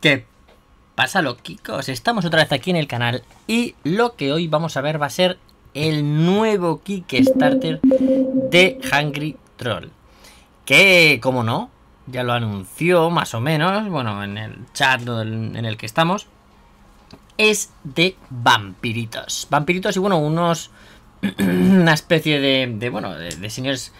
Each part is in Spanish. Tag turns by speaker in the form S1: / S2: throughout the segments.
S1: ¿Qué pasa, loquicos? Estamos otra vez aquí en el canal y lo que hoy vamos a ver va a ser el nuevo Kickstarter de Hungry Troll. Que, como no, ya lo anunció más o menos, bueno, en el chat en el que estamos, es de vampiritos. Vampiritos y, bueno, unos... una especie de, bueno, de, de señores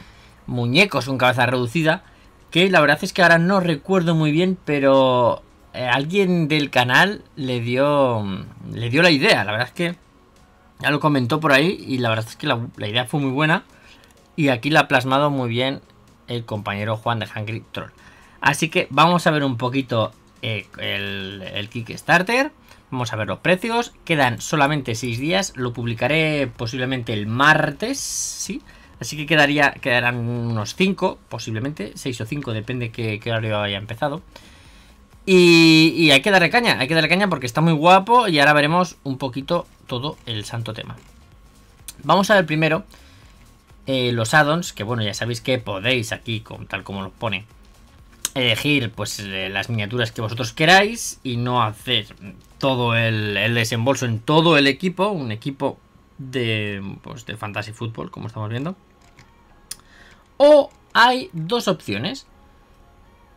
S1: muñecos con cabeza reducida que la verdad es que ahora no recuerdo muy bien, pero eh, alguien del canal le dio, le dio la idea. La verdad es que ya lo comentó por ahí y la verdad es que la, idea fue muy buena. Y aquí la ha plasmado muy bien el compañero Juan de Hungry Troll. Así que vamos a ver un poquito eh, el, Kickstarter. Vamos a ver los precios. Quedan solamente 6 días. Lo publicaré posiblemente el martes, ¿sí? Así que quedaría, quedarán unos 5, posiblemente. 6 o 5, depende qué, qué horario haya empezado. Y, hay que darle caña, hay que darle caña porque está muy guapo y ahora veremos un poquito todo el santo tema. Vamos a ver primero eh, los addons, que bueno, ya sabéis que podéis aquí, tal como lo pone, elegir pues eh, las miniaturas que vosotros queráis y no hacer todo el, desembolso en todo el equipo, un equipo de, pues, de fantasy football, como estamos viendo. O hay dos opciones.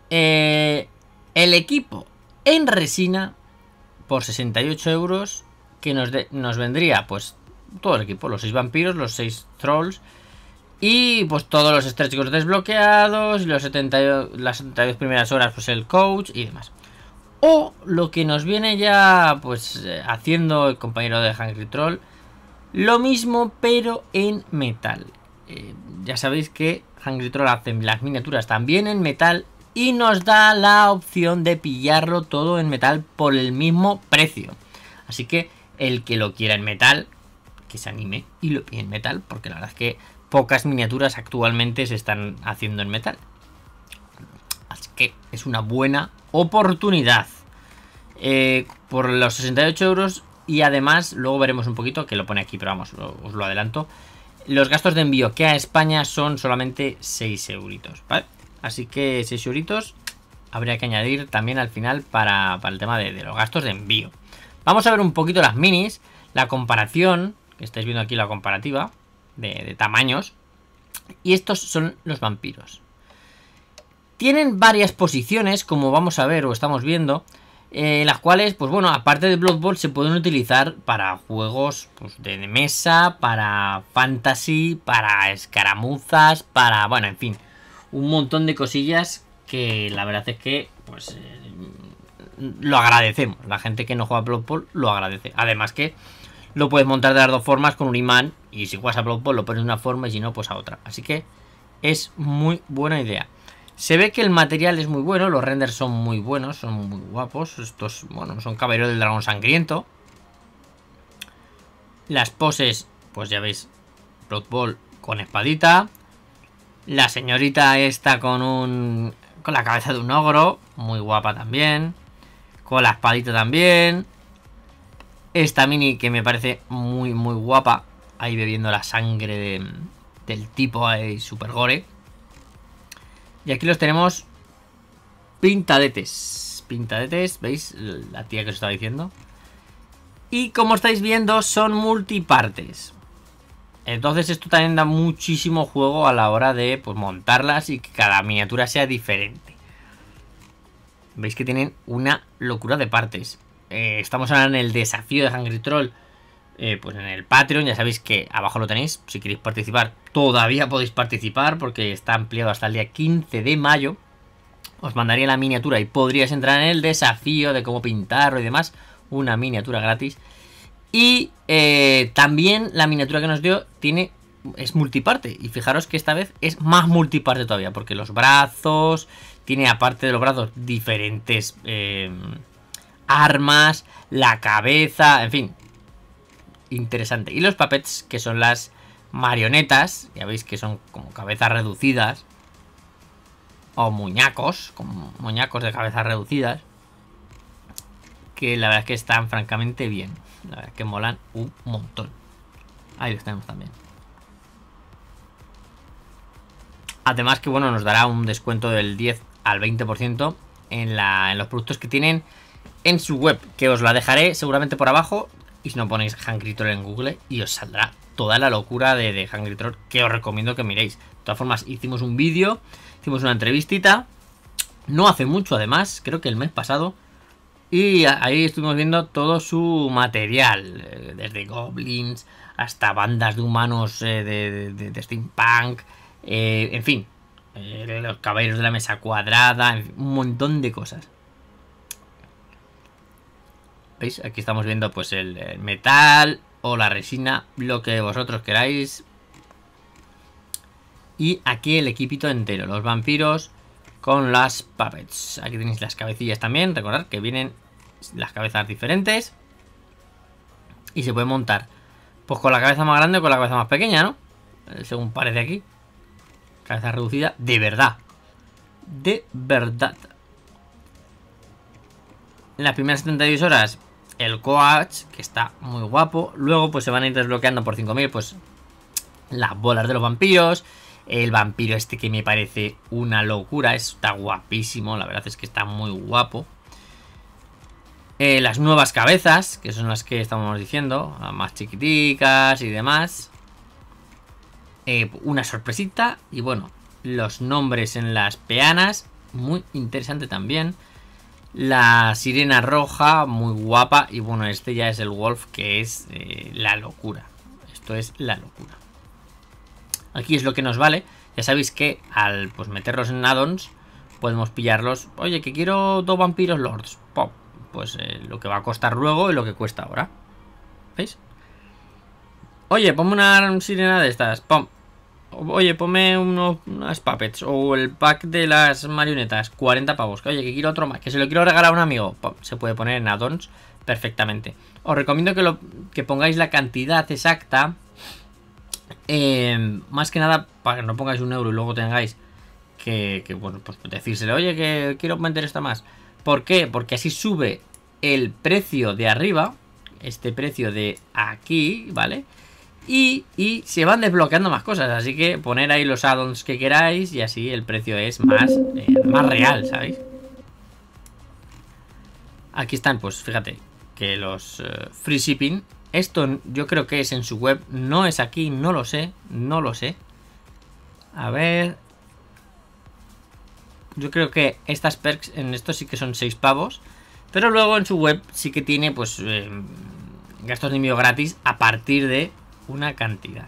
S1: Eh, el equipo en resina por 68 euros que nos, nos vendría pues todo el equipo, los 6 vampiros, los 6 trolls y pues todos los estrechos desbloqueados los las 72 primeras horas pues el coach y demás. O lo que nos viene ya pues eh, haciendo el compañero de Hungry Troll, lo mismo pero en metal. Eh, ya sabéis que Hungry Troll hace las miniaturas también en metal y nos da la opción de pillarlo todo en metal por el mismo precio. Así que el que lo quiera en metal, que se anime y lo pille en metal, porque la verdad es que pocas miniaturas actualmente se están haciendo en metal. Así que es una buena oportunidad. Eh, por los 68 euros y además, luego veremos un poquito, que lo pone aquí, pero vamos, os lo adelanto. Los gastos de envío que a España son solamente 6 euritos, ¿vale? Así que 6 euritos habría que añadir también al final para, el tema de, los gastos de envío. Vamos a ver un poquito las minis, la comparación, que estáis viendo aquí la comparativa de, tamaños. Y estos son los vampiros. Tienen varias posiciones, como vamos a ver o estamos viendo, eh, las cuales, pues bueno, aparte de Blood Bowl, se pueden utilizar para juegos pues, de mesa, para fantasy, para escaramuzas, para, bueno, en fin, un montón de cosillas que la verdad es que pues eh, lo agradecemos. La gente que no juega a Blood lo agradece. Además que lo puedes montar de las dos formas con un imán y si juegas a Blood lo pones de una forma y si no pues a otra. Así que es muy buena idea. Se ve que el material es muy bueno, los renders son muy buenos, son muy guapos. Estos, bueno, son caballeros del dragón sangriento. Las poses, pues ya veis, Blood con espadita. La señorita está con un. con la cabeza de un ogro. Muy guapa también. Con la espadita también. Esta mini que me parece muy, muy guapa. Ahí bebiendo la sangre del tipo ahí, super gore. Y aquí los tenemos pintadetes. Pintadetes, ¿veis? La tía que os estaba diciendo. Y como estáis viendo, son multipartes. Entonces esto también da muchísimo juego a la hora de pues, montarlas y que cada miniatura sea diferente. Veis que tienen una locura de partes. Eh, estamos ahora en el desafío de Hungry Troll. Eh, pues en el Patreon, ya sabéis que abajo lo tenéis. Si queréis participar, todavía podéis participar porque está ampliado hasta el día 15 de mayo. Os mandaría la miniatura y podrías entrar en el desafío de cómo pintarlo y demás. Una miniatura gratis. Y eh, también la miniatura que nos dio tiene es multiparte. Y fijaros que esta vez es más multiparte todavía, porque los brazos, tiene aparte de los brazos diferentes em, armas, la cabeza, en fin. Interesante. Y los puppets, que son las marionetas, ya veis que son como cabezas reducidas. O muñacos, como muñacos de cabezas reducidas que la verdad es que están francamente bien. La verdad es que molan un montón. Ahí los tenemos también. Además que bueno, nos dará un descuento del 10 al 20% en, en los productos que tienen en su web, que os la dejaré seguramente por abajo. Y si no ponéis Hungry Troll en Google y os saldrá toda la locura de, de Troll que os recomiendo que miréis. De todas formas, hicimos un vídeo, hicimos una entrevistita. No hace mucho, además, creo que el mes pasado, y ahí estuvimos viendo todo su material, eh, desde goblins hasta bandas de humanos eh, de, steampunk, eh, en fin, los caballeros de la mesa cuadrada, un montón de cosas. ¿Veis? Aquí estamos viendo pues el metal o la resina, lo que vosotros queráis. Y aquí el equipito entero, los vampiros, con las puppets. Aquí tenéis las cabecillas también. Recordad que vienen las cabezas diferentes. Y se puede montar. Pues con la cabeza más grande o con la cabeza más pequeña, ¿no? Eh, según parece aquí. Cabeza reducida. De verdad. De verdad. En las primeras 72 horas, el coach, que está muy guapo. Luego, pues se van a ir desbloqueando por 5.000, pues las bolas de los vampiros. El vampiro este que me parece una locura. Está guapísimo, la verdad es que está muy guapo. Eh, las nuevas cabezas, que son las que estamos diciendo, más chiquiticas y demás. Eh, una sorpresita y bueno, los nombres en las peanas, muy interesante también. La sirena roja, muy guapa y bueno, este ya es el wolf que es eh, la locura. Esto es la locura. Aquí es lo que nos vale. Ya sabéis que al pues, meterlos en addons podemos pillarlos. Oye, que quiero dos vampiros lords. Pop. Pues eh, lo que va a costar luego y lo que cuesta ahora. ¿Veis? Oye, ponme una sirena de estas. Pom. Oye, ponme unos, unas puppets o el pack de las marionetas. 40 pavos. Oye, que quiero otro más. Que se lo quiero regalar a un amigo. Pop. Se puede poner en addons perfectamente. Os recomiendo que, lo, que pongáis la cantidad exacta Em, más que nada, para que no pongáis un euro y luego tengáis que, bueno, pues decírselo oye, que quiero vender esto más. ¿Por qué? Porque así sube el precio de arriba, este precio de aquí, ¿vale? Y, se van desbloqueando más cosas, así que poner ahí los addons que queráis y así el precio es más, eh, más real, ¿sabéis? Aquí están, pues fíjate, que los eh, free shipping esto yo creo que es en su web. No es aquí, no lo sé. No lo sé. A ver. Yo creo que estas perks en esto sí que son 6 pavos. Pero luego en su web sí que tiene pues em, gastos de envío gratis a partir de una cantidad.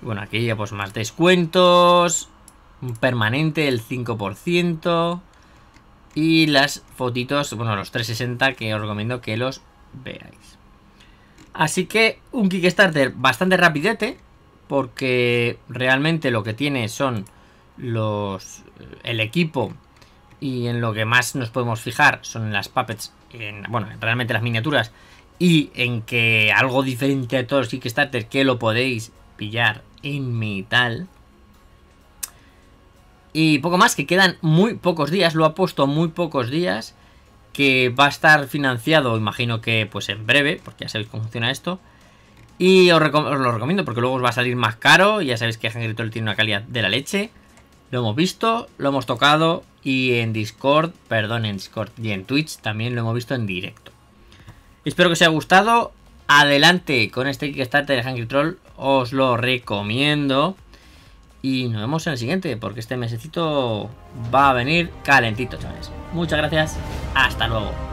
S1: Bueno, aquí ya pues más descuentos. Un permanente El 5% y las fotitos, bueno, los 360 que os recomiendo que los veáis. Así que un Kickstarter bastante rapidete, porque realmente lo que tiene son los el equipo y en lo que más nos podemos fijar son las puppets, bueno, realmente las miniaturas y en que algo diferente a todos los Kickstarter que lo podéis pillar en metal y poco más, que quedan muy pocos días, lo ha puesto muy pocos días, que va a estar financiado, imagino que pues en breve, porque ya sabéis cómo funciona esto. Y os, lo recomiendo porque luego os va a salir más caro, ya sabéis que Hangry Troll tiene una calidad de la leche. Lo hemos visto, lo hemos tocado y en Discord, perdón, en Discord y en Twitch también lo hemos visto en directo. Espero que os haya gustado. Adelante con este Kickstarter de Hangry Troll. Os lo recomiendo. Y nos vemos en el siguiente, porque este mesecito va a venir calentito, chavales. Muchas gracias, hasta luego.